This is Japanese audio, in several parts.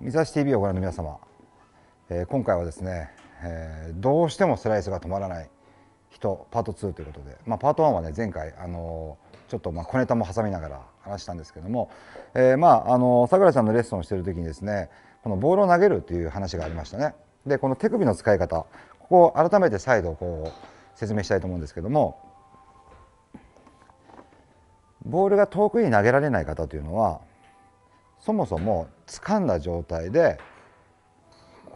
三橋 TV をご覧の皆様、えー、今回はですね、えー、どうしてもスライスが止まらない人パート2ということで、まあ、パート1はね前回、あのー、ちょっとまあ小ネタも挟みながら話したんですけども、えー、まあ、あのさくちゃんのレッスンをしてる時にですねこのボールを投げるという話がありましたねでこの手首の使い方ここを改めて再度こう説明したいと思うんですけどもボールが遠くに投げられない方というのはそもそも掴んだ状態で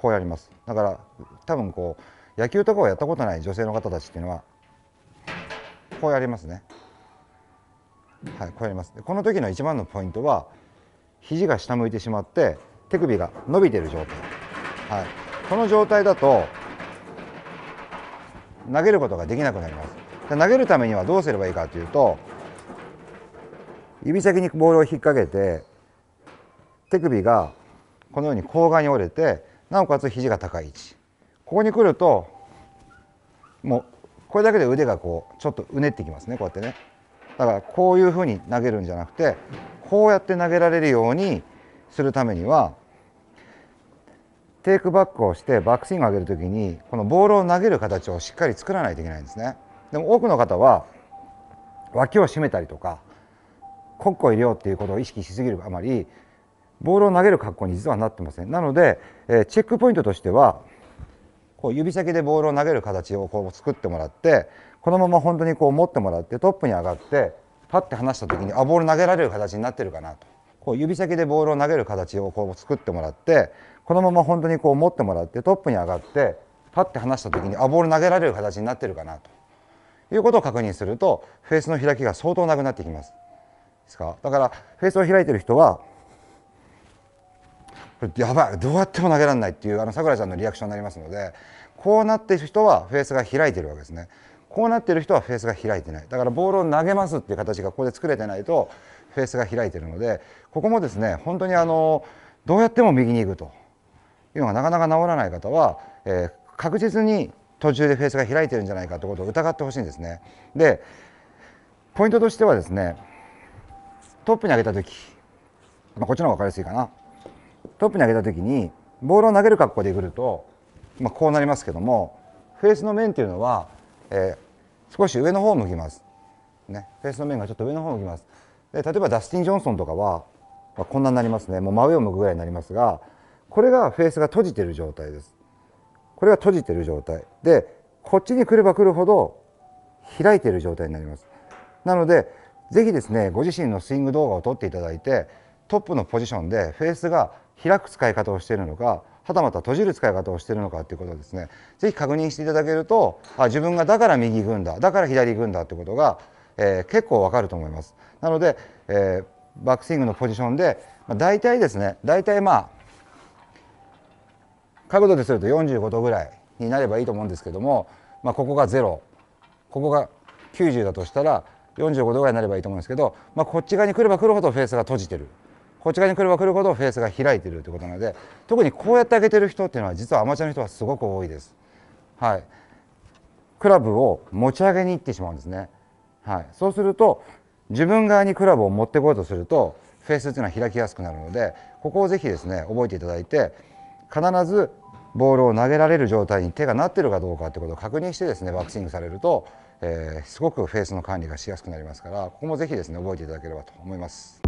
こうやりますだから多分こう野球とかをやったことない女性の方たちっていうのはこうやりますねはいこうやりますこの時の一番のポイントは肘が下向いてしまって手首が伸びてる状態、はい、この状態だと投げることができなくなりますで投げるためにはどうすればいいかというと指先にボールを引っ掛けて手首がこのように甲側に折れてなおかつ肘が高い位置ここに来るともうこれだけで腕がこうちょっとうねってきますねこうやってねだからこういうふうに投げるんじゃなくてこうやって投げられるようにするためにはテイクバックをしてバックスイングを上げる時にこのボールを投げる形をしっかり作らないといけないんですねでも多くの方は脇を締めたりとかコックを入れようっていうことを意識しすぎるあまりボールを投げる格好に実はなってませんなので、えチェックポイントとしてはこう指先でボールを投げる形をこう作ってもらってこのまま本当にこう持ってもらってトップに上がってパッて離した時にあボール投げられる形になってるかなとこう指先でボールを投げる形をこう作ってもらってこのまま本当にこう持ってもらってトップに上がってパッて離した時にあボール投げられる形になってるかなということを確認するとフェースの開きが相当なくなってきます。ですかだからフェースを開いてる人はやばいどうやっても投げられないっていうあの桜井さんのリアクションになりますのでこうなっている人はフェースが開いてるわけですねこうなってる人はフェースが開いてないだからボールを投げますっていう形がここで作れてないとフェースが開いてるのでここもですね本当にあのどうやっても右に行くというのがなかなか治らない方は、えー、確実に途中でフェースが開いてるんじゃないかということを疑ってほしいんですね。でポイントとしてはですねトップに上げた時、まあ、こっちの方が分かりやすいかなトップに上げた時にボールを投げる格好でくると、まあ、こうなりますけどもフェースの面というのは、えー、少し上の方を向きます、ね、フェースの面がちょっと上の方を向きますで例えばダスティン・ジョンソンとかは、まあ、こんなになりますねもう真上を向くぐらいになりますがこれがフェースが閉じてる状態ですこれが閉じてる状態でこっちに来れば来るほど開いてる状態になりますなのでぜひですねご自身のスイング動画を撮っていただいてトップのポジションでフェースが開く使い方をしているのかはたまた閉じる使い方をしているのかということをですね是非確認していただけるとあ自分がだから右行くんだだから左行くんだということが、えー、結構わかると思います。なので、えー、バックスイングのポジションで、まあ、大体ですね大体まあ角度ですると45度ぐらいになればいいと思うんですけども、まあ、ここが0ここが90だとしたら45度ぐらいになればいいと思うんですけど、まあ、こっち側に来れば来るほどフェースが閉じてるこっち側に来れば来るほどフェースが開いてるってうことなので特にこうやって上げてる人っていうのは実はアマチュアの人はすごく多いです。はい、クラブを持ち上げに行ってしまうんですね。はい、そうすると自分側にクラブを持ってこようとするとフェースっていうのは開きやすくなるのでここをぜひですね覚えていただいて必ずボールを投げられる状態に手がなってるかどうかってことを確認してですねバックスイングされると、えー、すごくフェースの管理がしやすくなりますからここもぜひですね覚えていただければと思います。